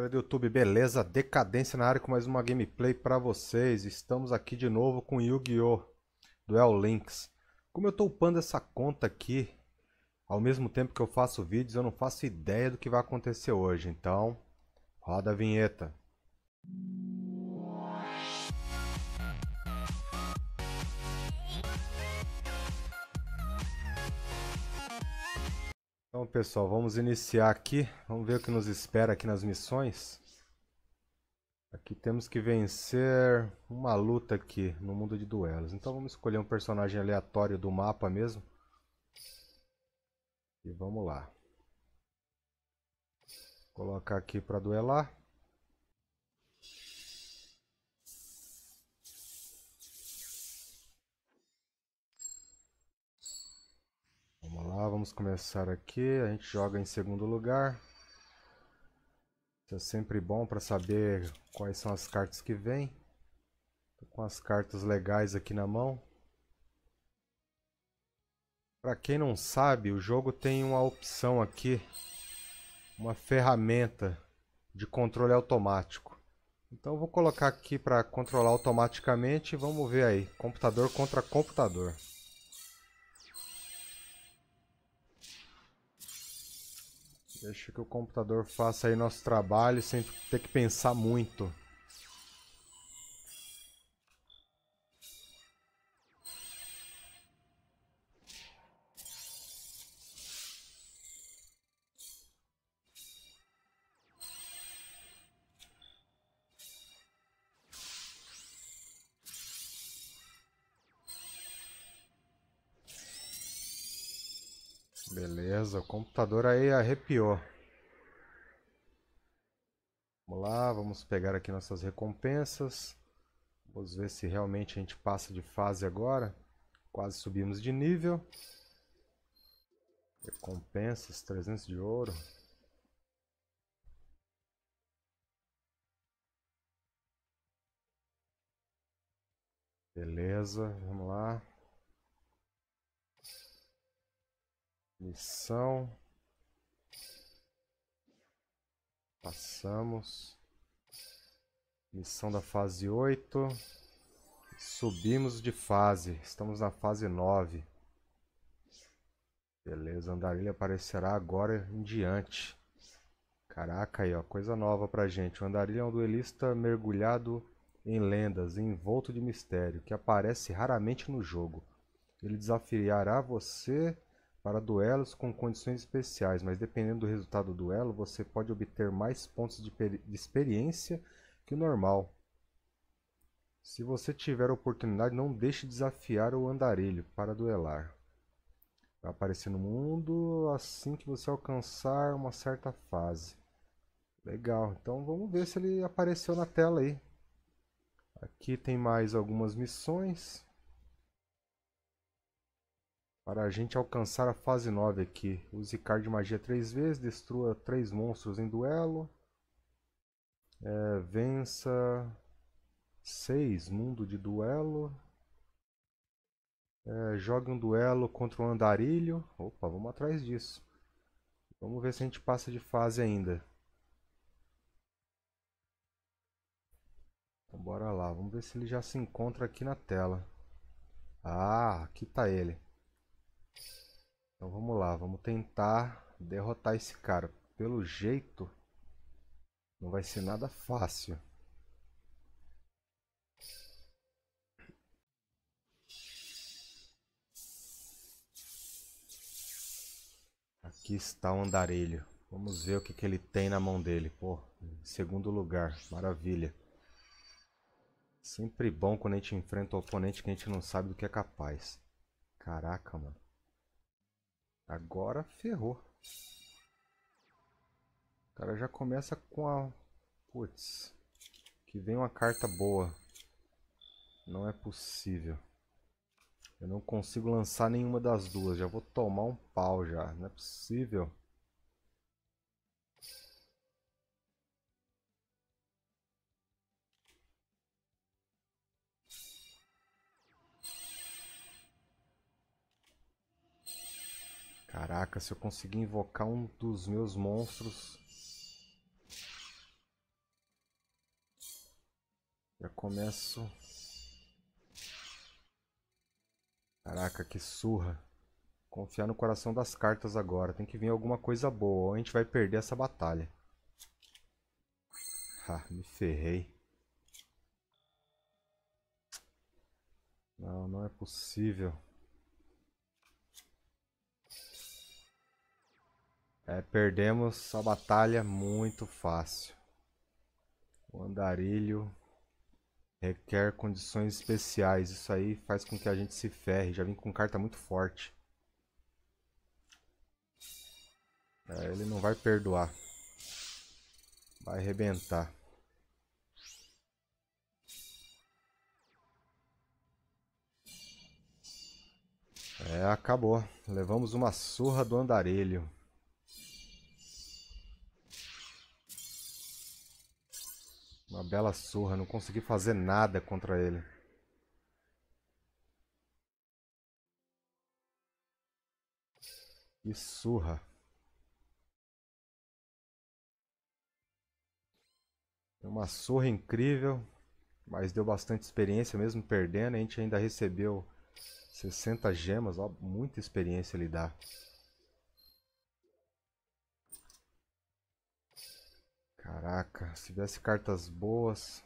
Galera do YouTube, beleza? Decadência na área com mais uma gameplay pra vocês. Estamos aqui de novo com Yu-Gi-Oh! Duel Links. Como eu tô upando essa conta aqui, ao mesmo tempo que eu faço vídeos, eu não faço ideia do que vai acontecer hoje. Então, roda a vinheta. Música Então, pessoal, vamos iniciar aqui. Vamos ver o que nos espera aqui nas missões. Aqui temos que vencer uma luta aqui no mundo de duelos. Então vamos escolher um personagem aleatório do mapa mesmo. E vamos lá. Vou colocar aqui para duelar. vamos começar aqui. A gente joga em segundo lugar. Isso é sempre bom para saber quais são as cartas que vêm. Tô com as cartas legais aqui na mão. Para quem não sabe, o jogo tem uma opção aqui, uma ferramenta de controle automático. Então vou colocar aqui para controlar automaticamente e vamos ver aí, computador contra computador. Deixa que o computador faça aí nosso trabalho sem ter que pensar muito. Beleza, o computador aí arrepiou. Vamos lá, vamos pegar aqui nossas recompensas. Vamos ver se realmente a gente passa de fase agora. Quase subimos de nível. Recompensas, 300 de ouro. Beleza, vamos lá. Missão. Passamos. Missão da fase 8. Subimos de fase. Estamos na fase 9. Beleza, andarilho aparecerá agora em diante. Caraca aí, ó, coisa nova pra gente. O andarilho é um duelista mergulhado em lendas, envolto de mistério, que aparece raramente no jogo. Ele desafiará você para duelos com condições especiais, mas dependendo do resultado do duelo, você pode obter mais pontos de, de experiência que o normal. Se você tiver oportunidade, não deixe desafiar o andarilho para duelar. Vai aparecer no mundo assim que você alcançar uma certa fase. Legal, então vamos ver se ele apareceu na tela aí. Aqui tem mais algumas missões. Para a gente alcançar a fase 9 aqui. Use card de magia 3 vezes, destrua 3 monstros em duelo. É, vença 6, mundo de duelo. É, jogue um duelo contra um andarilho. Opa, vamos atrás disso. Vamos ver se a gente passa de fase ainda. Então bora lá, vamos ver se ele já se encontra aqui na tela. Ah, aqui está ele. Então vamos lá, vamos tentar derrotar esse cara. Pelo jeito, não vai ser nada fácil. Aqui está o andarilho. Vamos ver o que, que ele tem na mão dele. Pô, segundo lugar, maravilha. Sempre bom quando a gente enfrenta o um oponente que a gente não sabe do que é capaz. Caraca, mano. Agora ferrou. O cara já começa com a... Putz. Que vem uma carta boa. Não é possível. Eu não consigo lançar nenhuma das duas. Já vou tomar um pau já. Não é possível. Caraca, se eu conseguir invocar um dos meus monstros. Já começo. Caraca, que surra. Confiar no coração das cartas agora. Tem que vir alguma coisa boa, ou a gente vai perder essa batalha. Ha, me ferrei. Não, não é possível. É, perdemos a batalha muito fácil. O andarilho requer condições especiais. Isso aí faz com que a gente se ferre. Já vim com carta muito forte. É, ele não vai perdoar. Vai arrebentar. É, acabou. Levamos uma surra do andarilho. Uma bela surra, não consegui fazer nada contra ele. Que surra. Uma surra incrível, mas deu bastante experiência mesmo perdendo. A gente ainda recebeu 60 gemas, ó, muita experiência ele dá. Caraca, se tivesse cartas boas.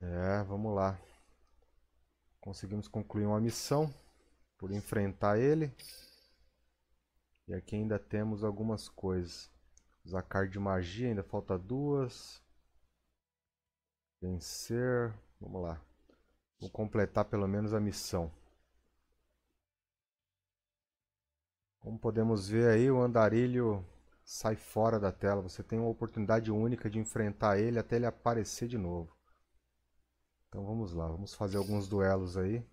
É, vamos lá. Conseguimos concluir uma missão por enfrentar ele. E aqui ainda temos algumas coisas. Usar card de magia, ainda falta duas. Vencer. Vamos lá. Vou completar pelo menos a missão. Como podemos ver aí, o andarilho sai fora da tela. Você tem uma oportunidade única de enfrentar ele até ele aparecer de novo. Então vamos lá, vamos fazer alguns duelos aí.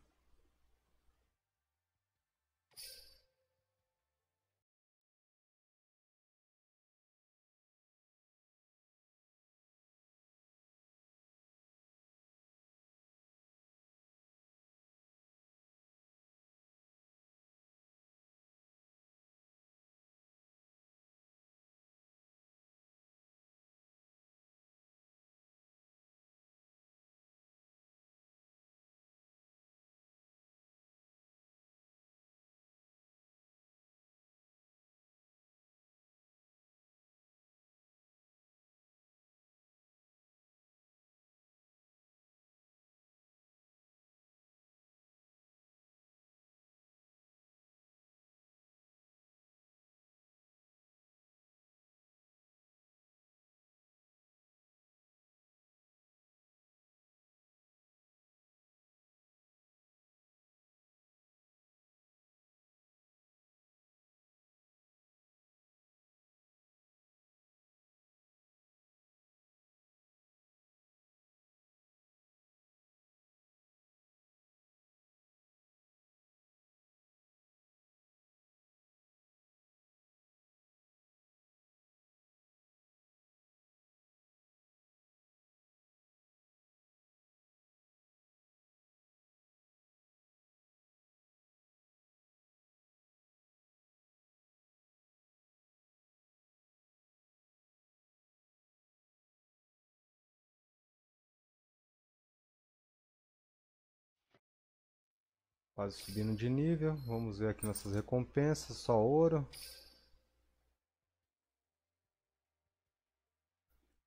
Quase subindo de nível. Vamos ver aqui nossas recompensas. Só ouro.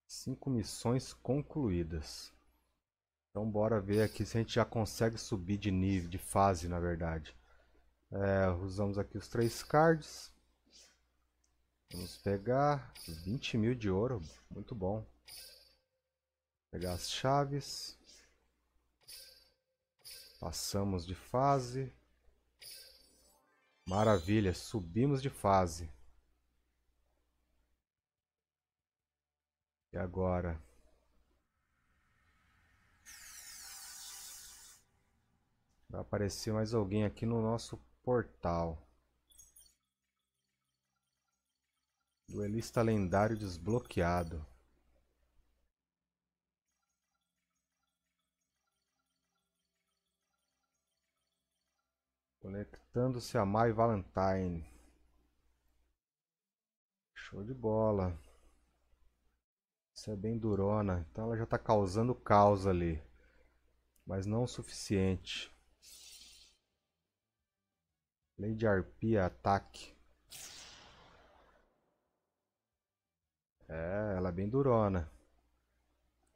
5 missões concluídas. Então bora ver aqui se a gente já consegue subir de nível, de fase na verdade. É, usamos aqui os três cards. Vamos pegar 20 mil de ouro, muito bom. Pegar as chaves. Passamos de fase. Maravilha, subimos de fase. E agora? Vai aparecer mais alguém aqui no nosso portal. Duelista lendário desbloqueado. Conectando-se a Mai Valentine. Show de bola. Isso é bem durona. Então ela já está causando caos ali. Mas não o suficiente. Lei de arpia, ataque. É, ela é bem durona.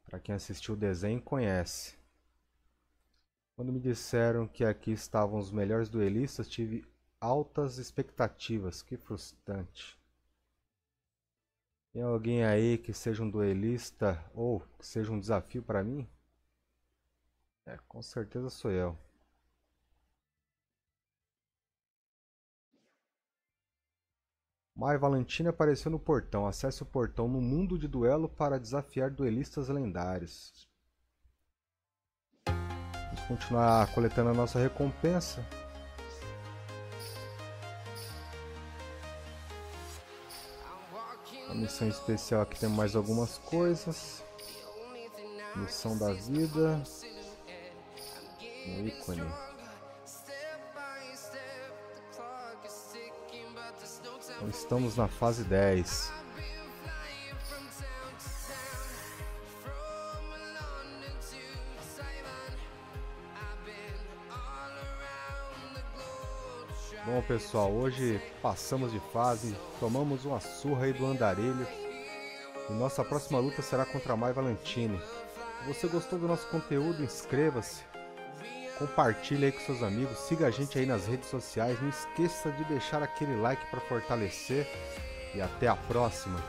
Para quem assistiu o desenho conhece. Quando me disseram que aqui estavam os melhores duelistas, tive altas expectativas. Que frustrante. Tem alguém aí que seja um duelista ou que seja um desafio para mim? É, com certeza sou eu. Mai Valentina apareceu no portão. Acesse o portão no mundo de duelo para desafiar duelistas lendários continuar coletando a nossa recompensa. A missão especial aqui tem mais algumas coisas. Missão da vida. Um ícone. Então, estamos na fase 10. Bom pessoal, hoje passamos de fase, tomamos uma surra aí do andarilho e nossa próxima luta será contra Mai Valentini. Se você gostou do nosso conteúdo, inscreva-se, compartilhe aí com seus amigos, siga a gente aí nas redes sociais, não esqueça de deixar aquele like para fortalecer e até a próxima.